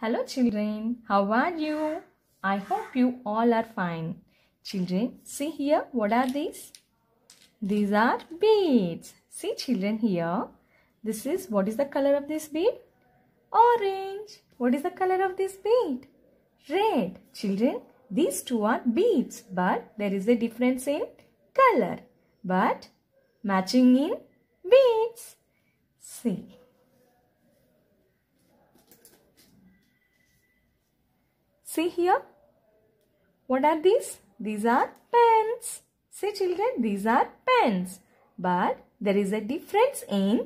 Hello children, how are you? I hope you all are fine. Children, see here, what are these? These are beads. See children here, this is, what is the color of this bead? Orange. What is the color of this bead? Red. Children, these two are beads but there is a difference in color but matching in beads. See. See here. What are these? These are pens. See children, these are pens. But there is a difference in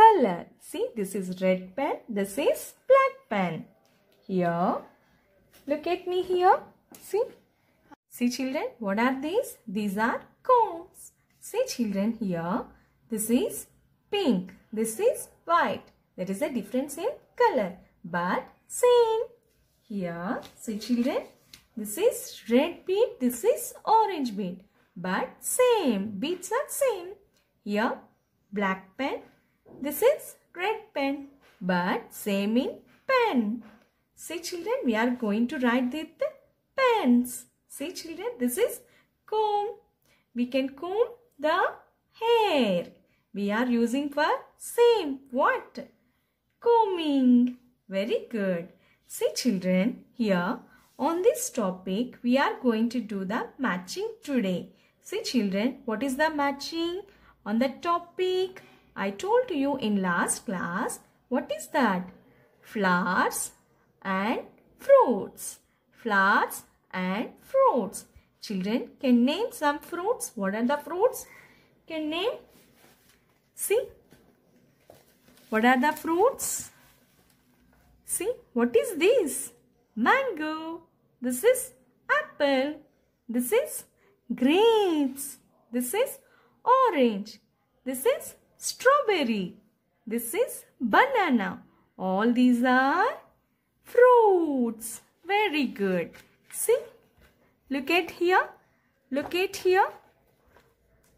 color. See, this is red pen, this is black pen. Here, look at me here. See? See children, what are these? These are cones. See children here, this is pink, this is white. There is a difference in color, but same here. See children, this is red bead, this is orange bead. But same, beads are same. Here, black pen, this is red pen. But same in pen. See children, we are going to write with the pens. See children, this is comb. We can comb the hair. We are using for same. What? Combing. Very good. See children, here on this topic we are going to do the matching today. See children, what is the matching? On the topic, I told you in last class, what is that? Flowers and fruits. Flowers and fruits. Children, can name some fruits. What are the fruits? Can name. See. What are the fruits? See, what is this? Mango. This is apple. This is grapes. This is orange. This is strawberry. This is banana. All these are fruits. Very good. See, look at here. Look at here.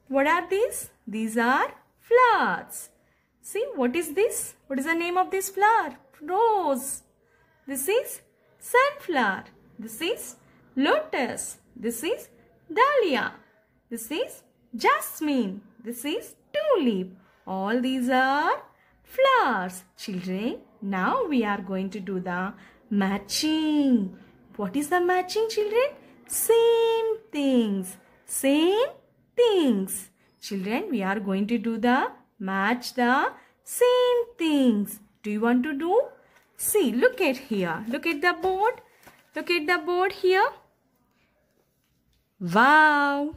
What are these? These are flowers. See, what is this? What is the name of this flower? rose. This is sunflower. This is lotus. This is dahlia. This is jasmine. This is tulip. All these are flowers. Children, now we are going to do the matching. What is the matching children? Same things. Same things. Children, we are going to do the match the same things. Do you want to do? See, look at here. Look at the board. Look at the board here. Wow!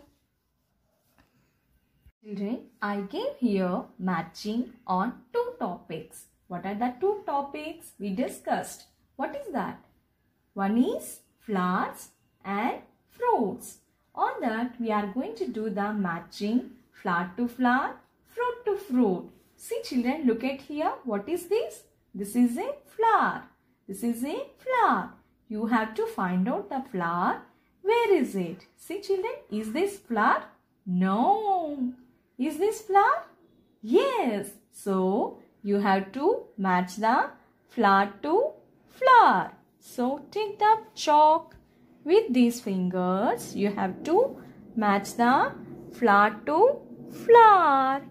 Children, I gave here matching on two topics. What are the two topics we discussed? What is that? One is flowers and fruits. On that, we are going to do the matching flower to flower, fruit to fruit. See children, look at here. What is this? This is a flower. This is a flower. You have to find out the flower. Where is it? See children, is this flower? No. Is this flower? Yes. So, you have to match the flower to flower. So, take the chalk. With these fingers, you have to match the flower to flower.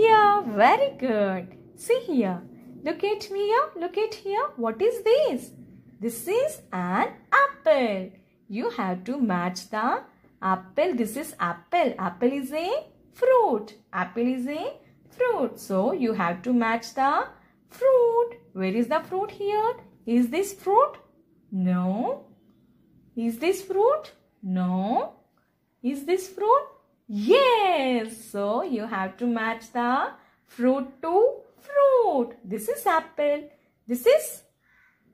Yeah, very good. See here. Look at here, look at here. What is this? This is an apple. You have to match the apple. This is apple. Apple is a fruit. Apple is a fruit. So, you have to match the fruit. Where is the fruit here? Is this fruit? No. Is this fruit? No. Is this fruit? Yes. So you have to match the fruit to fruit. This is apple. This is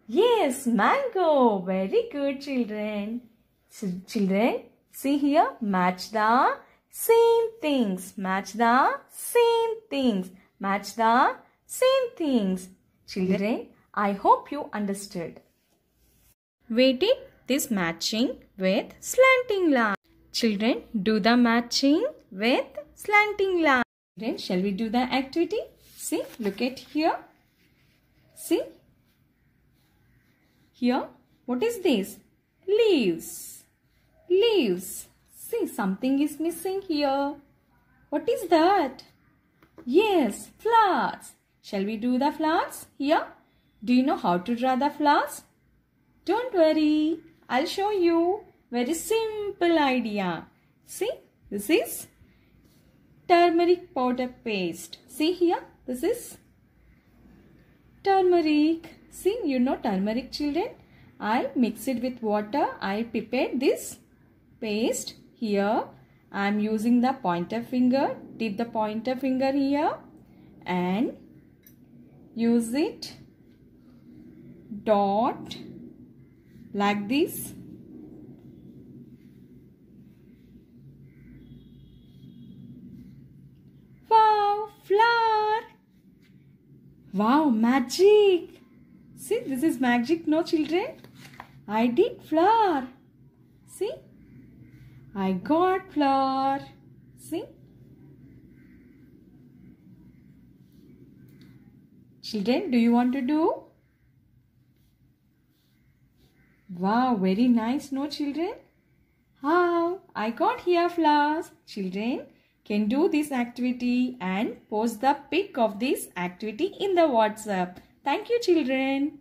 yes, mango. Very good children. children, see here, match the same things. Match the same things. Match the same things. Children, I hope you understood. did this matching with slanting line. Children, do the matching with slanting line. Children, shall we do the activity? See, look at here. See, here, what is this? Leaves. Leaves. See, something is missing here. What is that? Yes, flowers. Shall we do the flowers here? Do you know how to draw the flowers? Don't worry, I'll show you. Very simple idea. See, this is turmeric powder paste. See here, this is turmeric. See, you know turmeric children. I mix it with water. I prepared this paste here. I am using the pointer finger. Dip the pointer finger here and use it dot like this Wow, magic! See, this is magic, no children? I did flower. See? I got flower. See? Children, do you want to do? Wow, very nice, no children? How? I got here flowers. Children, can do this activity and post the pic of this activity in the WhatsApp. Thank you children.